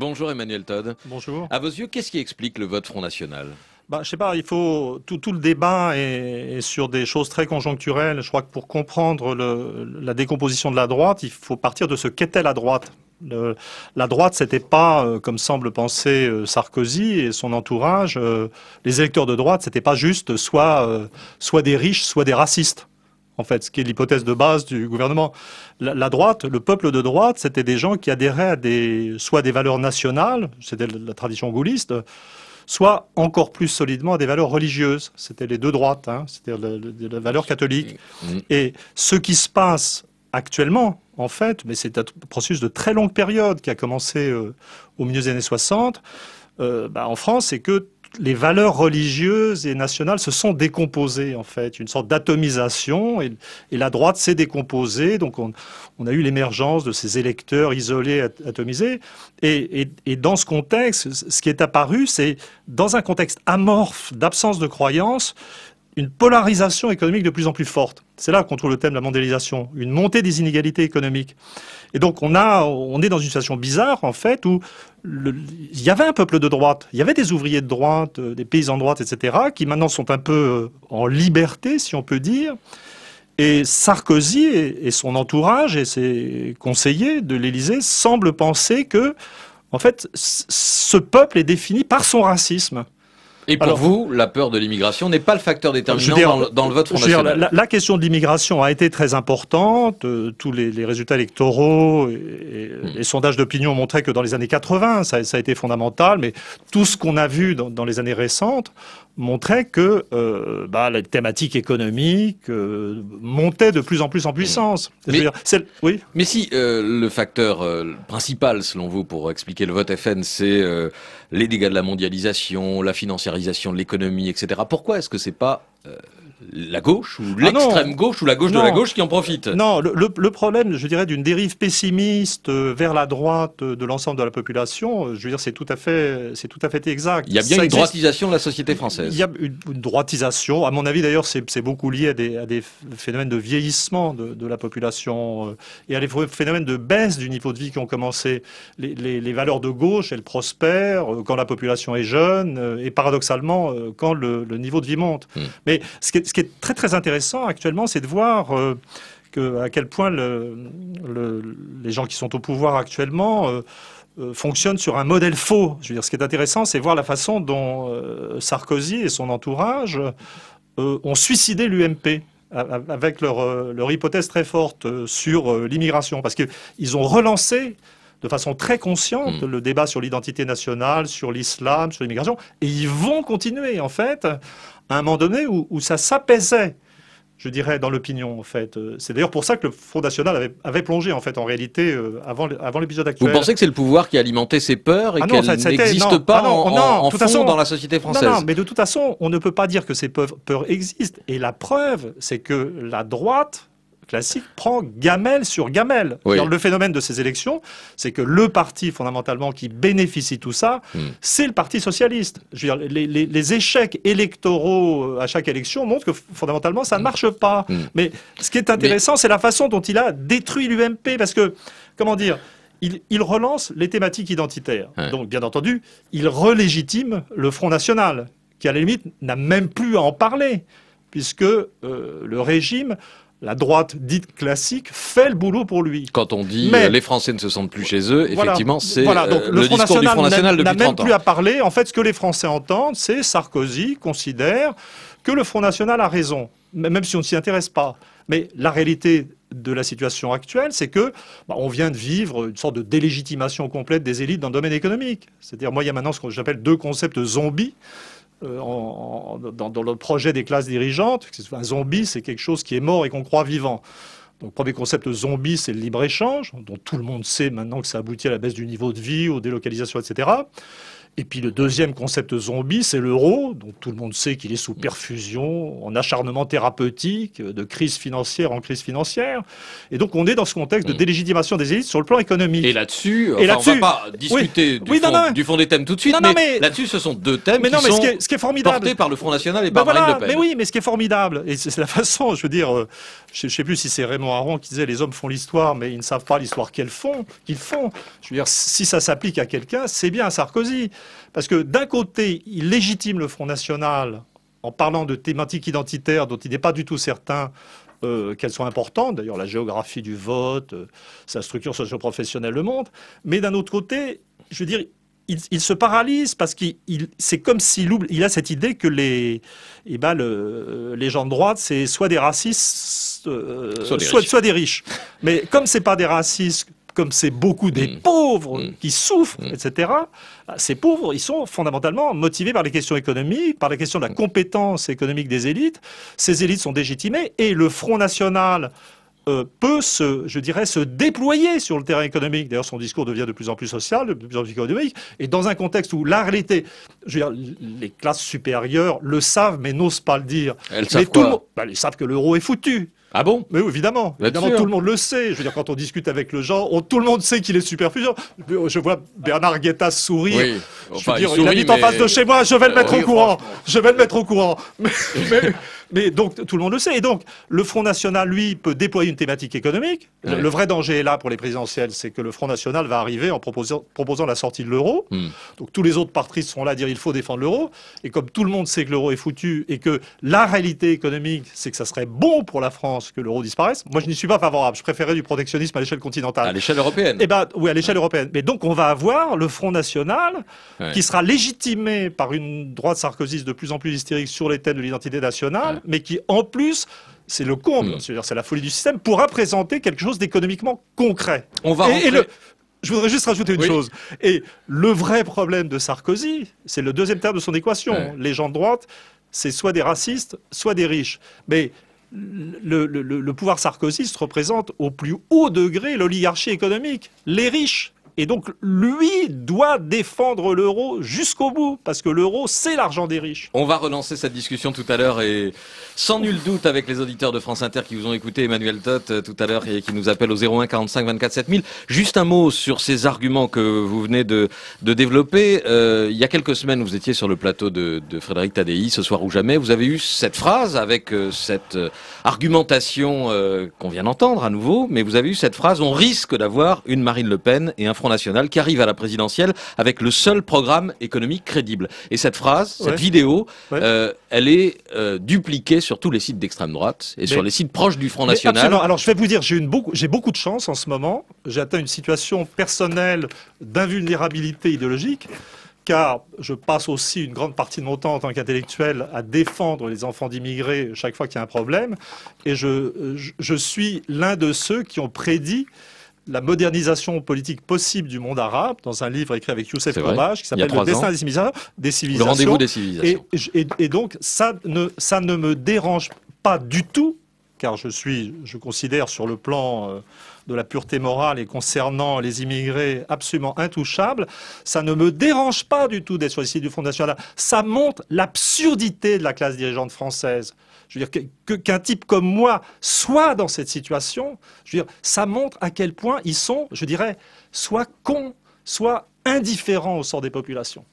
Bonjour Emmanuel Todd. Bonjour. À vos yeux, qu'est-ce qui explique le vote Front National bah, je sais pas, il faut tout, le débat est, sur des choses très conjoncturelles. Je crois que pour comprendre la décomposition de la droite, il faut partir de ce qu'était la droite. la droite, c'était pas, euh, comme semble penser euh, Sarkozy et son entourage, euh, les électeurs de droite, c'était pas juste soit, soit des riches, soit des racistes en fait, ce qui est l'hypothèse de base du gouvernement. La, droite, le peuple de droite, c'était des gens qui adhéraient à des, soit des valeurs nationales, c'était la tradition gaulliste, soit encore plus solidement à des valeurs religieuses. C'était les deux droites, hein. c'était la, la valeur catholique. Mm. Et ce qui se passe actuellement, en fait, mais c'est un processus de très longue période qui a commencé euh, au milieu des années 60, euh, bah, en France, c'est que les valeurs religieuses et nationales se sont décomposées, en fait, une sorte d'atomisation, et, la droite s'est décomposée, donc on, a eu l'émergence de ces électeurs isolés, atomisés, et, et, dans ce contexte, ce qui est apparu, c'est dans un contexte amorphe d'absence de croyance, une polarisation économique de plus en plus forte. C'est là qu'on trouve le thème de la mondialisation, une montée des inégalités économiques. Et donc on, a, on est dans une situation bizarre, en fait, où il y avait un peuple de droite, il y avait des ouvriers de droite, euh, des paysans de droite, etc., qui maintenant sont un peu euh, en liberté, si on peut dire. Et Sarkozy et, son entourage et ses conseillers de l'Élysée semblent penser que, en fait, ce peuple est défini par son racisme. Et pour vous, la peur de l'immigration n'est pas le facteur déterminant dans, le, vote la, question de l'immigration a été très importante. Euh, tous les, résultats électoraux et, hmm. les sondages d'opinion montraient que dans les années 80, ça, a été fondamental. Mais tout ce qu'on a vu dans, dans les années récentes, montrait que euh, bah, la thématique économique euh, montait de plus en plus en puissance. Mm. Mais, oui mais si euh, le facteur principal, selon vous, pour expliquer le vote FN, c'est les dégâts de la mondialisation, la financiarisation de l'économie, etc., pourquoi est-ce que c'est pas la gauche ou ah l'extrême gauche ou la gauche de la gauche qui en profite. Non, le, problème, je dirais, d'une dérive pessimiste euh, vers la droite euh, de l'ensemble de la population, euh, je veux dire, c'est tout à fait, c'est tout à fait exact. Il y a bien une droitisation de la société française. Il y a une, droitisation. À mon avis, d'ailleurs, c'est, beaucoup lié à des, phénomènes de vieillissement de, la population et à des phénomènes de baisse du niveau de vie qui ont commencé. Les, valeurs de gauche, elles prospèrent quand la population est jeune et paradoxalement quand le, niveau de vie monte. Hmm. Mais ce qui est, ce qui est très très intéressant actuellement, c'est de voir euh, que, à quel point les gens qui sont au pouvoir actuellement euh, euh, fonctionnent sur un modèle faux. Je veux dire, ce qui est intéressant, c'est voir la façon dont Sarkozy et son entourage ont suicidé l'UMP avec leur, leur, hypothèse très forte sur l'immigration, parce qu'ils ont relancé de façon très consciente hmm. le débat sur l'identité nationale, sur l'islam, sur l'immigration, et ils vont continuer, en fait, à un moment donné où, ça s'apaisait je dirais, dans l'opinion, en fait. Euh, c'est d'ailleurs pour ça que le Front National avait, plongé, en fait, en réalité, euh, avant, avant l'épisode actuel. Vous pensez que c'est le pouvoir qui alimentait ces peurs et ah qu'elles n'existent pas ah non, en, non, en, fond façon, dans la société française non, mais de toute façon, on ne peut pas dire que ces peurs existent. Et la preuve, c'est que la droite classique prend gamelle sur gamelle. Le phénomène de ces élections, c'est que le parti fondamentalement qui bénéficie de tout ça, hmm. c'est le Parti socialiste. les, échecs électoraux à chaque élection montrent que fondamentalement ça ne hmm. marche pas. Hmm. Mais ce qui est intéressant, c'est la façon dont il a détruit l'UMP, parce que comment dire il, relance les thématiques identitaires. Donc, bien entendu, il relégitime le Front National, qui, à la limite, n'a même plus à en parler, puisque euh, le régime la droite dite classique fait le boulot pour lui. Quand on dit euh, les Français ne se sentent plus chez eux, effectivement, c'est voilà, euh, le, Front discours National du Front National n'a même plus à parler. En fait, ce que les Français entendent, c'est Sarkozy considère que le Front National a raison, même si on ne s'y intéresse pas. Mais la réalité de la situation actuelle, c'est que bah, on vient de vivre une sorte de délégitimation complète des élites dans le domaine économique. C'est-à-dire, moi, il y a maintenant ce que j'appelle deux concepts zombies. Euh, dans, le projet des classes dirigeantes. Un zombie, c'est quelque chose qui est mort et qu'on croit vivant. Donc, premier concept zombie, c'est le libre-échange, dont tout le monde sait maintenant que ça aboutit à la baisse du niveau de vie, aux délocalisations, etc. Et puis le deuxième concept zombie, c'est l'euro, dont tout le monde sait qu'il est sous mm. perfusion, en acharnement thérapeutique, de crise financière en crise financière. Et donc on est dans ce contexte de mm. délégitimation des élites sur le plan économique. Et là-dessus, on ne va pas discuter Du, fond, des thèmes tout de suite, mais, là-dessus, ce sont deux thèmes qui sont ce est, portés par le Front National et par ben Marine Le Pen. Mais oui, mais ce qui est formidable, et c'est la façon, je veux dire, euh, je ne sais plus si c'est Raymond Aron qui disait les hommes font l'histoire, mais ils ne savent pas l'histoire qu'ils font, qu'ils font. Je veux dire, si ça s'applique à quelqu'un, c'est bien à Sarkozy. Parce que d'un côté, il légitime le Front National en parlant de thématiques identitaires dont il n'est pas du tout certain euh, qu'elles soient importantes, d'ailleurs la géographie du vote, euh, sa structure socio-professionnelle le montre, mais d'un autre côté, je veux dire, il, se paralyse parce qu'il c'est comme s'il il a cette idée que eh ben, les, gens de droite, c'est soit des racistes, euh, soit, des riches. Mais comme ce n'est pas des racistes comme c'est beaucoup des mm. pauvres mm. qui souffrent, mm. etc., bah, ces pauvres, ils sont fondamentalement motivés par les questions économiques, par la question de la compétence économique des élites. Ces élites sont légitimées et le Front National euh, peut se, je dirais, se déployer sur le terrain économique. D'ailleurs, son discours devient de plus en plus social, de plus en plus économique, et dans un contexte où la réalité, je veux dire, les classes supérieures le savent mais n'osent pas le dire. Elles savent bah, Elles savent que l'euro est foutu. Ah bon Mais évidemment. tout le monde le sait. Je veux dire, quand on discute avec le genre, tout le monde sait qu'il est fusion. Je vois Bernard Guetta sourire. je veux dire, il, en face de chez moi, je vais le euh, mettre au courant. Je vais le mettre au courant. mais... Mais donc, tout le monde le sait. Et donc, le Front National, lui, peut déployer une thématique économique. Le, vrai danger est là pour les présidentielles, c'est que le Front National va arriver en proposant, la sortie de l'euro. Hmm. Donc, tous les autres partis seront là à dire il faut défendre l'euro. Et comme tout le monde sait que l'euro est foutu et que la réalité économique, c'est que ça serait bon pour la France que l'euro disparaisse, moi, je n'y suis pas favorable. Je préférais du protectionnisme à l'échelle continentale. À l'échelle européenne. Eh ben, oui, à l'échelle européenne. Mais donc, on va avoir le Front National qui sera légitimé par une droite sarkozyste de plus en plus hystérique sur les thèmes de l'identité nationale Hein mais qui en plus c'est le comble, hmm. cest la folie du système, pourra présenter quelque chose d'économiquement concret. Je voudrais juste rajouter une chose. Et le vrai problème de Sarkozy, c'est le deuxième terme de son équation. Les gens de droite, c'est soit des racistes, soit des riches. Mais le, le pouvoir sarkozyste représente au plus haut degré l'oligarchie économique, les riches. Et donc, lui doit défendre l'euro jusqu'au bout, parce que l'euro, c'est l'argent des riches. On va relancer cette discussion tout à l'heure, et sans nul doute avec les auditeurs de France Inter qui vous ont écouté, Emmanuel Toth, euh, tout à l'heure, et qui nous appelle au 01 45 24 7000. Juste un mot sur ces arguments que vous venez de, développer. Euh, il y a quelques semaines, vous étiez sur le plateau de, Frédéric Tadei, ce soir ou jamais. Vous avez eu cette phrase avec euh, cette argumentation qu'on vient d'entendre à nouveau, mais vous avez eu cette phrase, on risque d'avoir une Marine Le Pen et un Front National qui arrive à la présidentielle avec le seul programme économique crédible. Et cette phrase, cette vidéo, euh, elle est euh, dupliquée sur tous les sites d'extrême droite et sur les sites proches du Front National. Absolument. Alors je vais vous dire, j'ai beaucoup, beaucoup de chance en ce moment. J'ai atteint une situation personnelle d'invulnérabilité idéologique car je passe aussi une grande partie de mon temps en tant qu'intellectuel à défendre les enfants d'immigrés chaque fois qu'il y a un problème, et je suis l'un de ceux qui ont prédit la modernisation politique possible du monde arabe dans un livre écrit avec Youssef Kobach qui s'appelle Le destin des civilisations. Des civilisations. des civilisations. Et, donc, ça ne, me dérange pas du tout, car je suis, je considère sur le plan. Euh, de la pureté morale et concernant les immigrés absolument intouchables, ça ne me dérange pas du tout d'être sur du Front National. Ça montre l'absurdité de la classe dirigeante française. Je veux dire, qu'un type comme moi soit dans cette situation, je veux dire, ça montre à quel point ils sont, je dirais, soit cons, soit indifférents au sort des populations.